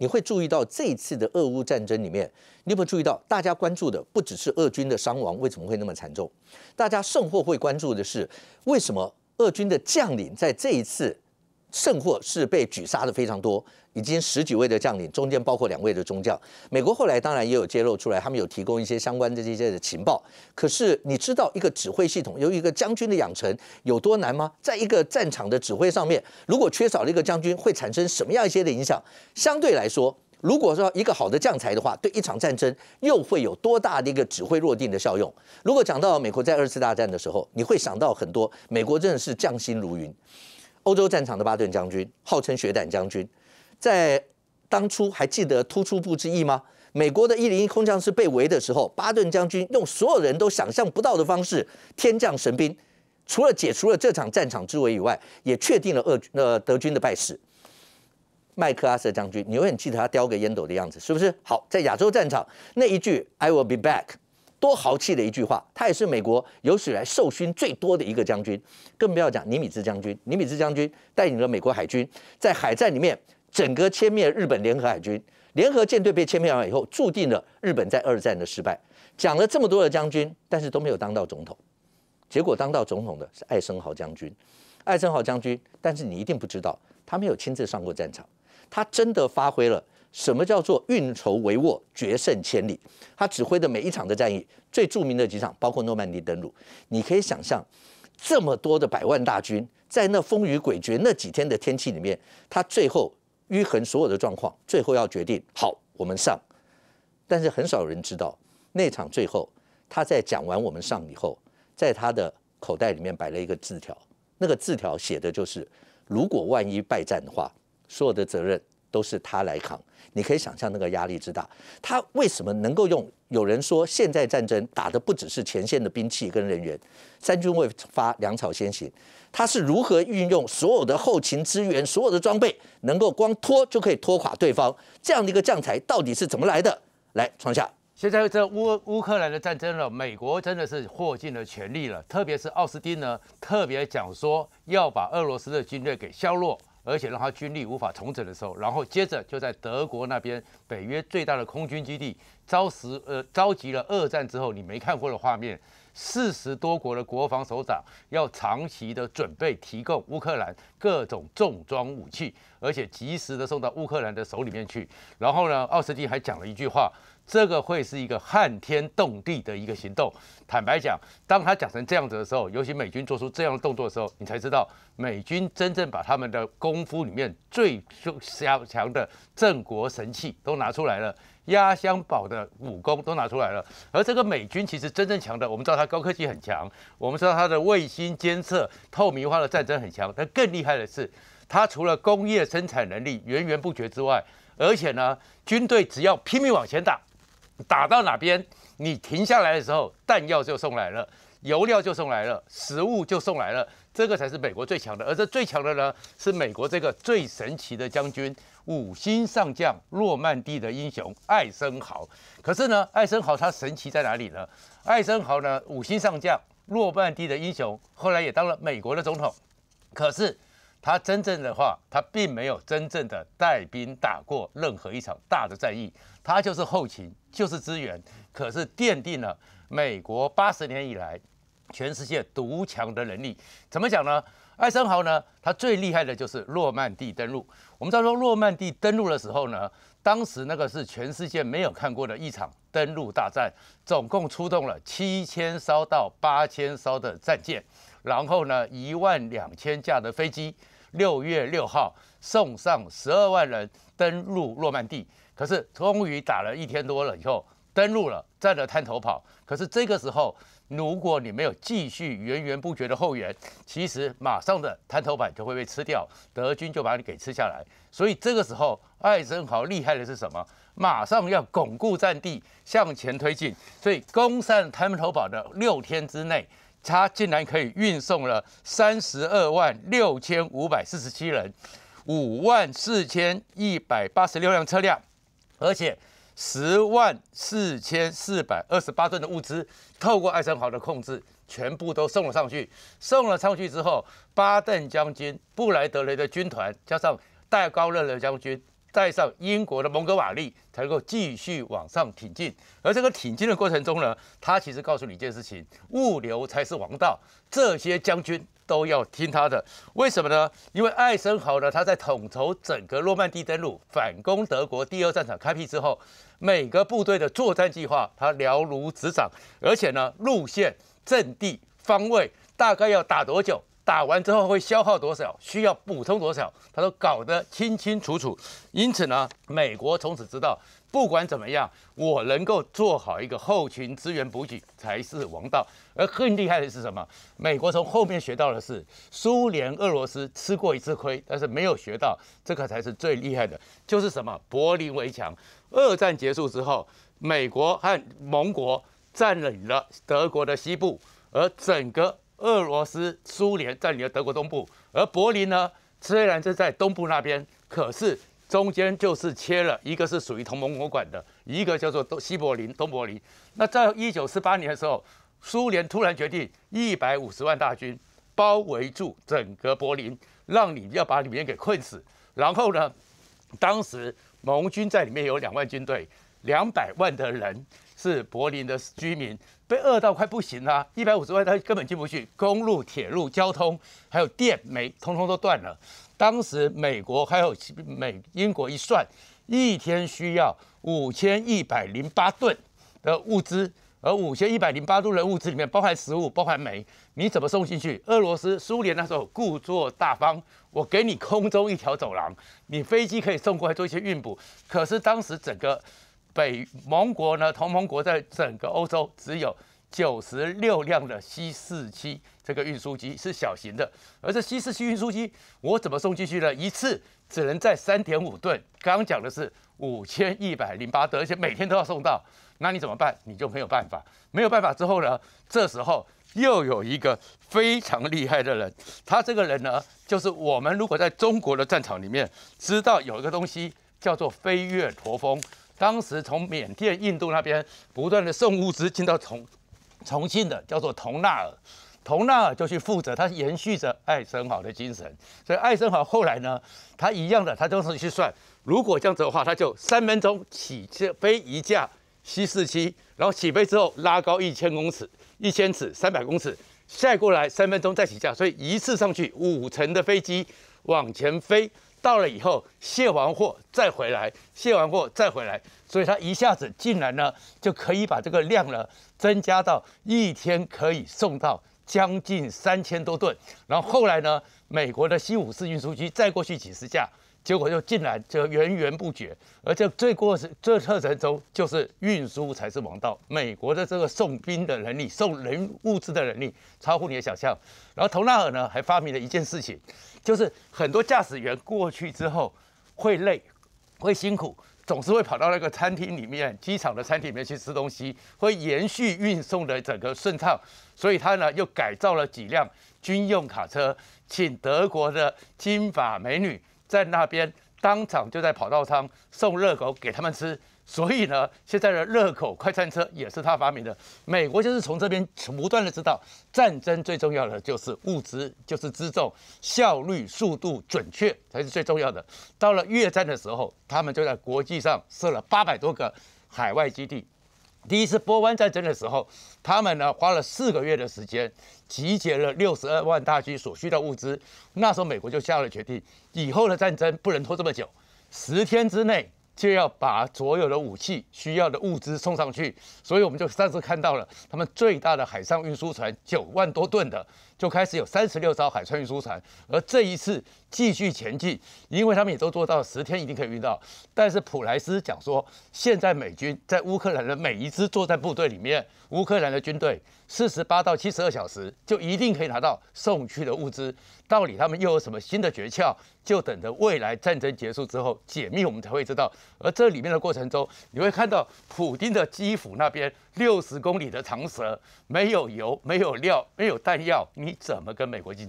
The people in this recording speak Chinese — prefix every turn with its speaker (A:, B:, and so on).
A: 你会注意到这一次的俄乌战争里面，你有没有注意到，大家关注的不只是俄军的伤亡为什么会那么惨重，大家甚或会关注的是，为什么俄军的将领在这一次？胜或是被狙杀的非常多，已经十几位的将领，中间包括两位的中将。美国后来当然也有揭露出来，他们有提供一些相关的这些的情报。可是你知道一个指挥系统由一个将军的养成有多难吗？在一个战场的指挥上面，如果缺少了一个将军，会产生什么样一些的影响？相对来说，如果说一个好的将才的话，对一场战争又会有多大的一个指挥落定的效用？如果讲到美国在二次大战的时候，你会想到很多，美国真的是将星如云。欧洲战场的巴顿将军，号称血胆将军，在当初还记得突出部之役吗？美国的一零一空降师被围的时候，巴顿将军用所有人都想象不到的方式，天降神兵，除了解除了这场战场之围以外，也确定了鄂呃德军的败势。麦克阿瑟将军，你永远记得他叼个烟斗的样子，是不是？好，在亚洲战场那一句 "I will be back"。多豪气的一句话！他也是美国有史以来受勋最多的一个将军，更不要讲尼米兹将军。尼米兹将军带领了美国海军在海战里面整个歼灭日本联合海军联合舰队，被歼灭完以后，注定了日本在二战的失败。讲了这么多的将军，但是都没有当到总统，结果当到总统的是艾森豪将军。艾森豪将军，但是你一定不知道，他没有亲自上过战场，他真的发挥了。什么叫做运筹帷幄、决胜千里？他指挥的每一场的战役，最著名的几场，包括诺曼底登陆。你可以想象，这么多的百万大军，在那风雨诡谲那几天的天气里面，他最后于衡所有的状况，最后要决定：好，我们上。但是很少人知道，那场最后，他在讲完我们上以后，在他的口袋里面摆了一个字条，那个字条写的就是：如果万一败战的话，所有的责任。都是他来扛，你可以想象那个压力之大。他为什么能够用？有人说现在战争打的不只是前线的兵器跟人员，三军未发，粮草先行。他是如何运用所有的后勤资源、所有的装备，能够光拖就可以拖垮对方？这样的一个将才到底是怎么来的？来，床下。
B: 现在这乌乌克兰的战争了，美国真的是获尽了全力了，特别是奥斯汀呢，特别讲说要把俄罗斯的军队给削弱。而且让他军力无法重整的时候，然后接着就在德国那边，北约最大的空军基地，招十呃召集了二战之后你没看过的画面，四十多国的国防首长要长期的准备提供乌克兰各种重装武器，而且及时的送到乌克兰的手里面去。然后呢，奥斯汀还讲了一句话。这个会是一个撼天动地的一个行动。坦白讲，当他讲成这样子的时候，尤其美军做出这样的动作的时候，你才知道美军真正把他们的功夫里面最最强的镇国神器都拿出来了，压箱宝的武功都拿出来了。而这个美军其实真正强的，我们知道它高科技很强，我们知道它的卫星监测、透明化的战争很强。但更厉害的是，它除了工业生产能力源源不绝之外，而且呢，军队只要拼命往前打。打到哪边，你停下来的时候，弹药就送来了，油料就送来了，食物就送来了，这个才是美国最强的。而这最强的呢，是美国这个最神奇的将军——五星上将诺曼底的英雄艾森豪。可是呢，艾森豪他神奇在哪里呢？艾森豪呢，五星上将诺曼底的英雄，后来也当了美国的总统。可是。他真正的话，他并没有真正的带兵打过任何一场大的战役，他就是后勤，就是支援。可是奠定了美国八十年以来全世界独强的能力。怎么讲呢？艾森豪呢？他最厉害的就是诺曼底登陆。我们知道说诺曼底登陆的时候呢，当时那个是全世界没有看过的一场登陆大战，总共出动了七千艘到八千艘的战舰，然后呢，一万两千架的飞机。六月六号送上十二万人登陆诺曼底，可是终于打了一天多了以后登陆了，占了滩头堡。可是这个时候，如果你没有继续源源不绝的后援，其实马上的滩头板就会被吃掉，德军就把你给吃下来。所以这个时候，艾森豪厉害的是什么？马上要巩固战地，向前推进。所以攻占滩头堡的六天之内。他竟然可以运送了三十二万六千五百四十七人，五万四千一百八十六辆车辆，而且十万四千四百二十八吨的物资，透过艾森豪的控制，全部都送了上去。送了上去之后，巴顿将军、布莱德雷的军团加上戴高乐的将军。带上英国的蒙哥马利才能够继续往上挺进，而这个挺进的过程中呢，他其实告诉你一件事情：物流才是王道，这些将军都要听他的。为什么呢？因为艾森豪呢，他在统筹整个诺曼底登陆、反攻德国第二战场开辟之后，每个部队的作战计划他了如指掌，而且呢，路线、阵地、方位，大概要打多久？打完之后会消耗多少，需要补充多少，他都搞得清清楚楚。因此呢，美国从此知道，不管怎么样，我能够做好一个后勤资源补给才是王道。而更厉害的是什么？美国从后面学到的是，苏联俄罗斯吃过一次亏，但是没有学到。这个才是最厉害的，就是什么柏林围墙。二战结束之后，美国和盟国占领了德国的西部，而整个。俄罗斯苏联占领了德国东部，而柏林呢，虽然是在东部那边，可是中间就是切了，一个是属于同盟国管的，一个叫做东西柏林、东柏林。那在一九四八年的时候，苏联突然决定一百五十万大军包围住整个柏林，让你要把里面给困死。然后呢，当时盟军在里面有两万军队，两百万的人是柏林的居民。被饿到快不行啦！一百五十万，他根本进不去。公路、铁路、交通，还有电、煤，通通都断了。当时美国还有美英国一算，一天需要五千一百零八吨的物资，而五千一百零八吨的物资里面包含食物、包含煤，你怎么送进去？俄罗斯、苏联那时候故作大方，我给你空中一条走廊，你飞机可以送过来做一些运补。可是当时整个。北盟国呢，同盟国在整个欧洲只有九十六辆的 C 四七这个运输机是小型的，而这 C 四七运输机我怎么送进去呢？一次只能载三点五吨。刚刚讲的是五千一百零八吨，而且每天都要送到，那你怎么办？你就没有办法，没有办法之后呢？这时候又有一个非常厉害的人，他这个人呢，就是我们如果在中国的战场里面知道有一个东西叫做飞跃驼峰。当时从缅甸、印度那边不断的送物资进到重重庆的，叫做童纳尔，童纳尔就去负责。他延续着艾森豪的精神，所以艾森豪后来呢，他一样的，他就是去算，如果这样子的话，他就三分钟起飞一架 C 四七，然后起飞之后拉高一千公尺，一千尺三百公尺，再过来三分钟再起架，所以一次上去五成的飞机往前飞。到了以后卸完货再回来，卸完货再回来，所以它一下子进来呢，就可以把这个量呢增加到一天可以送到将近三千多吨。然后后来呢，美国的 c 四运输机再过去几十架。结果就进来就源源不绝，而且最过程这特征中就是运输才是王道。美国的这个送兵的能力、送人物资的能力超乎你的想象。然后佟纳尔呢还发明了一件事情，就是很多驾驶员过去之后会累、会辛苦，总是会跑到那个餐厅里面、机场的餐厅里面去吃东西，会延续运送的整个顺畅。所以他呢又改造了几辆军用卡车，请德国的金发美女。在那边当场就在跑道上送热狗给他们吃，所以呢，现在的热狗快餐车也是他发明的。美国就是从这边不断的知道，战争最重要的就是物资，就是辎重，效率、速度、准确才是最重要的。到了越战的时候，他们就在国际上设了八百多个海外基地。第一次波湾战争的时候，他们呢花了四个月的时间，集结了六十二万大军所需的物资。那时候美国就下了决定，以后的战争不能拖这么久，十天之内就要把所有的武器需要的物资送上去。所以我们就上次看到了他们最大的海上运输船，九万多吨的。就开始有三十六艘海船运输船，而这一次继续前进，因为他们也都做到十天一定可以运到。但是普莱斯讲说，现在美军在乌克兰的每一支作战部队里面，乌克兰的军队四十八到七十二小时就一定可以拿到送去的物资。到底他们又有什么新的诀窍？就等着未来战争结束之后解密，我们才会知道。而这里面的过程中，你会看到普丁的基辅那边。六十公里的长蛇，没有油，没有料，没有弹药，你怎么跟美国竞争？